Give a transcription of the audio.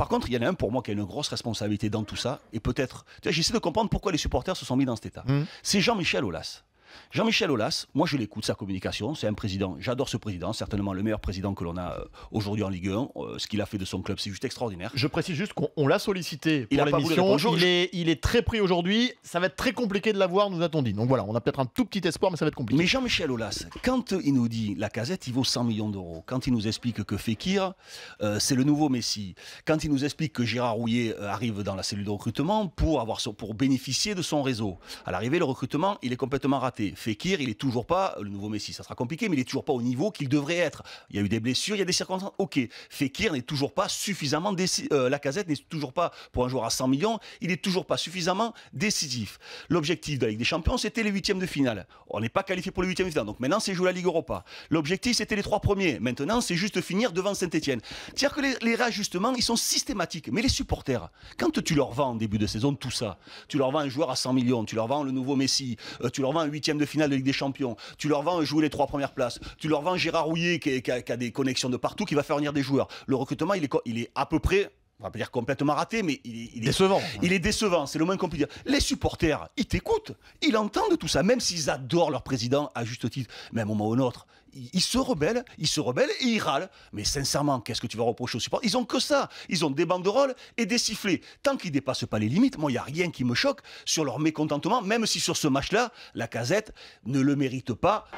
par contre, il y en a un pour moi qui a une grosse responsabilité dans tout ça. Et peut-être, j'essaie de comprendre pourquoi les supporters se sont mis dans cet état. Mmh. C'est Jean-Michel Aulas. Jean-Michel Aulas, moi je l'écoute, sa communication, c'est un président, j'adore ce président, certainement le meilleur président que l'on a euh, aujourd'hui en Ligue 1, euh, ce qu'il a fait de son club, c'est juste extraordinaire. Je précise juste qu'on l'a sollicité pour l'émission, il est, il est très pris aujourd'hui, ça va être très compliqué de l'avoir, nous a-t-on dit. Donc voilà, on a peut-être un tout petit espoir, mais ça va être compliqué. Mais Jean-Michel Aulas, quand il nous dit la casette, il vaut 100 millions d'euros, quand il nous explique que Fekir, euh, c'est le nouveau Messi, quand il nous explique que Gérard Rouillet arrive dans la cellule de recrutement pour, avoir, pour bénéficier de son réseau, à l'arrivée, le recrutement, il est complètement raté. Fekir, il est toujours pas le nouveau Messi, ça sera compliqué, mais il est toujours pas au niveau qu'il devrait être. Il y a eu des blessures, il y a des circonstances. Ok, Fekir n'est toujours pas suffisamment décisif. Euh, la casette n'est toujours pas pour un joueur à 100 millions, il est toujours pas suffisamment décisif. L'objectif de la Ligue des Champions, c'était les huitièmes de finale. On n'est pas qualifié pour les huitièmes de finale, donc maintenant c'est jouer la Ligue Europa. L'objectif, c'était les trois premiers. Maintenant, c'est juste finir devant Saint-Etienne. C'est-à-dire que les, réajustements, ils sont systématiques. Mais les supporters, quand tu leur vends en début de saison tout ça, tu leur vends un joueur à 100 millions, tu leur vends le nouveau Messi, euh, tu leur vends un huitième de finale de Ligue des Champions. Tu leur vends jouer les trois premières places. Tu leur vends Gérard Rouillet qui, a, qui a, des connexions de partout, qui va faire venir des joueurs. Le recrutement, il est, il est à peu près on va pas dire complètement raté, mais il, est décevant. Il est décevant, c'est le moins qu'on puisse dire. Les supporters, ils t'écoutent, ils entendent tout ça, même s'ils adorent leur président à juste titre, mais à un moment ou un autre, ils se rebellent, ils se rebellent et ils râlent. Mais sincèrement, qu'est-ce que tu vas reprocher aux supporters Ils ont que ça. Ils ont des banderoles et des sifflets. Tant qu'ils dépassent pas les limites, moi, il n'y a rien qui me choque sur leur mécontentement, même si sur ce match-là, la casette ne le mérite pas.